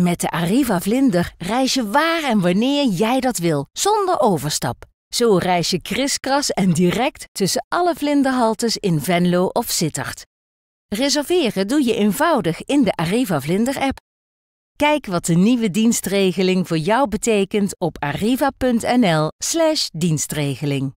Met de Arriva Vlinder reis je waar en wanneer jij dat wil, zonder overstap. Zo reis je kriskras en direct tussen alle vlinderhaltes in Venlo of Sittard. Reserveren doe je eenvoudig in de Arriva Vlinder-app. Kijk wat de nieuwe dienstregeling voor jou betekent op arriva.nl/dienstregeling.